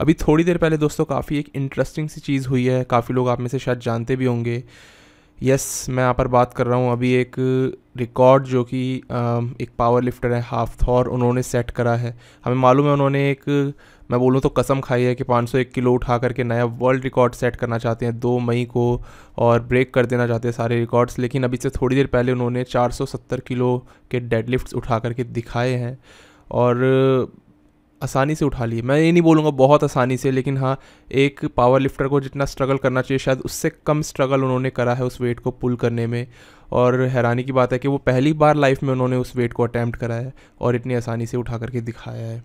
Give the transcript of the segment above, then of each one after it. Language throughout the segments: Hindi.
अभी थोड़ी देर पहले दोस्तों काफ़ी एक इंटरेस्टिंग सी चीज़ हुई है काफ़ी लोग आप में से शायद जानते भी होंगे यस yes, मैं यहाँ पर बात कर रहा हूँ अभी एक रिकॉर्ड जो कि एक पावर लिफ्टर है हाफ थॉर उन्होंने सेट करा है हमें मालूम है उन्होंने एक मैं बोलूँ तो कसम खाई है कि 501 किलो उठा करके नया वर्ल्ड रिकॉर्ड सेट करना चाहते हैं दो मई को और ब्रेक कर देना चाहते हैं सारे रिकॉर्ड्स लेकिन अभी से थोड़ी देर पहले उन्होंने 470 किलो के डेडलिफ्ट्स उठा करके दिखाए हैं और आसानी से उठा लिए मैं ये नहीं बोलूँगा बहुत आसानी से लेकिन हाँ एक पावर लिफ्टर को जितना स्ट्रगल करना चाहिए शायद उससे कम स्ट्रगल उन्होंने करा है उस वेट को पुल करने में और हैरानी की बात है कि वो पहली बार लाइफ में उन्होंने उस वेट को अटैम्प्ट करा है और इतनी आसानी से उठा करके दिखाया है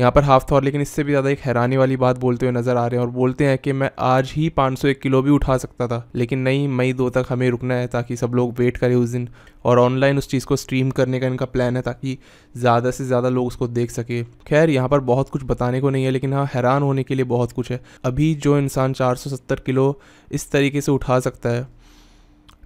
यहाँ पर हाफ थॉर लेकिन इससे भी ज़्यादा एक हैरानी वाली बात बोलते हुए नज़र आ रहे हैं और बोलते हैं कि मैं आज ही 501 किलो भी उठा सकता था लेकिन नहीं मई दो तक हमें रुकना है ताकि सब लोग वेट करें उस दिन और ऑनलाइन उस चीज़ को स्ट्रीम करने का इनका प्लान है ताकि ज़्यादा से ज़्यादा लोग उसको देख सके खैर यहाँ पर बहुत कुछ बताने को नहीं है लेकिन हाँ हैरान होने के लिए बहुत कुछ है अभी जो इंसान सत्तर किलो इस तरीके से उठा सकता है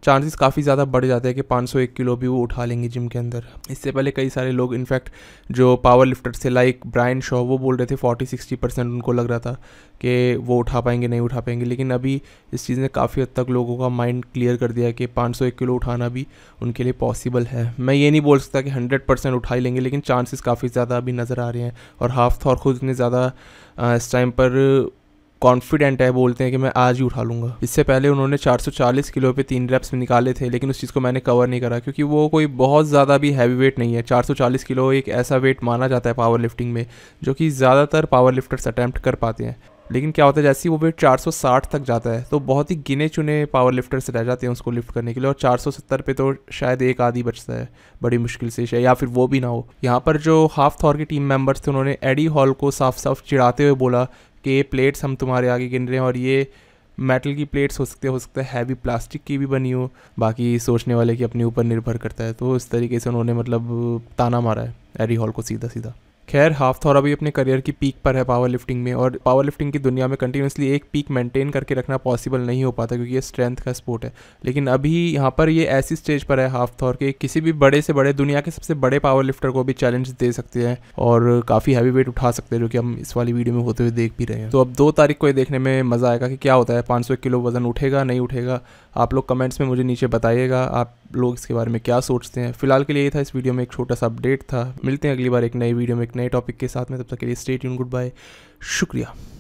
चांसेस काफ़ी ज़्यादा बढ़ जाते हैं कि 501 किलो भी वो उठा लेंगे जिम के अंदर इससे पहले कई सारे लोग इनफैक्ट जो पावर लिफ्टर से लाइक ब्रायन शॉ वो बोल रहे थे 40 60 परसेंट उनको लग रहा था कि वो उठा पाएंगे नहीं उठा पाएंगे लेकिन अभी इस चीज़ ने काफ़ी हद तक लोगों का माइंड क्लियर कर दिया है कि 501 किलो उठाना भी उनके लिए पॉसिबल है मैं ये नहीं बोल सकता कि हंड्रेड परसेंट उठा ही लेंगे लेकिन चांसेस काफ़ी ज़्यादा अभी नज़र आ रहे हैं और हाफ थॉर खुद ने ज़्यादा इस टाइम पर कॉन्फिडेंट है बोलते हैं कि मैं आज ही उठा लूंगा इससे पहले उन्होंने 440 किलो पे तीन रेप्स निकाले थे लेकिन उस चीज़ को मैंने कवर नहीं करा क्योंकि वो कोई बहुत ज़्यादा भी हैवी वेट नहीं है 440 किलो एक ऐसा वेट माना जाता है पावर लिफ्टिंग में जो कि ज़्यादातर पावर लिफ्टर्स अटैम्प्ट कर पाते हैं लेकिन क्या होता है जैसे ही वो वेट 460 तक जाता है तो बहुत ही गिने चुने पावर लिफ्टर से रह जाते हैं उसको लिफ्ट करने के लिए और 470 पे तो शायद एक आदि बचता है बड़ी मुश्किल से शायद या फिर वो भी ना हो यहाँ पर जो हाफ थॉर के टीम मेंबर्स थे उन्होंने एडी हॉल को साफ साफ चिढ़ाते हुए बोला कि ये प्लेट्स हम तुम्हारे आगे गिन रहे हैं और ये मेटल की प्लेट्स हो सकते हो सकता है हैवी प्लास्टिक की भी बनी हो बाकी सोचने वाले कि अपने ऊपर निर्भर करता है तो इस तरीके से उन्होंने मतलब ताना मारा है एरी हॉल को सीधा सीधा खैर हाफ हाफथौरा भी अपने करियर की पीक पर है पावर लिफ्टिंग में और पावर लिफ्टिंग की दुनिया में कंटिन्यूसली एक पीक मेंटेन करके रखना पॉसिबल नहीं हो पाता क्योंकि ये स्ट्रेंथ का स्पोर्ट है लेकिन अभी यहाँ पर ये ऐसी स्टेज पर है हाफ थौर के किसी भी बड़े से बड़े दुनिया के सबसे बड़े पावर लिफ्टर को भी चैलेंज दे सकते हैं और काफ़ी हैवी वेट उठा सकते हैं जो कि हम इस वाली वीडियो में होते हुए देख भी रहे हैं तो अब दो तारीख को ये देखने में मज़ा आएगा कि क्या होता है पाँच किलो वजन उठेगा नहीं उठेगा आप लोग कमेंट्स में मुझे नीचे बताइएगा आप लोग इसके बारे में क्या सोचते हैं फिलहाल के लिए ये था इस वीडियो में एक छोटा सा अपडेट था मिलते हैं अगली बार एक नई वीडियो में एक नए नए टॉपिक के साथ में तब तक के लिए स्टेट यून गुड बाय शुक्रिया